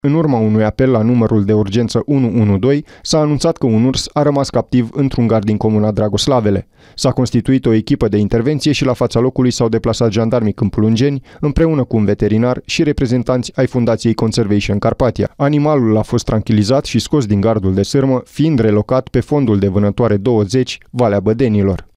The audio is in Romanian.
În urma unui apel la numărul de urgență 112, s-a anunțat că un urs a rămas captiv într-un gard din comuna Dragoslavele. S-a constituit o echipă de intervenție și la fața locului s-au deplasat jandarmii Câmpulungeni, împreună cu un veterinar și reprezentanți ai Fundației Conservation Carpatia. Animalul a fost tranquilizat și scos din gardul de sârmă, fiind relocat pe fondul de vânătoare 20, Valea Bădenilor.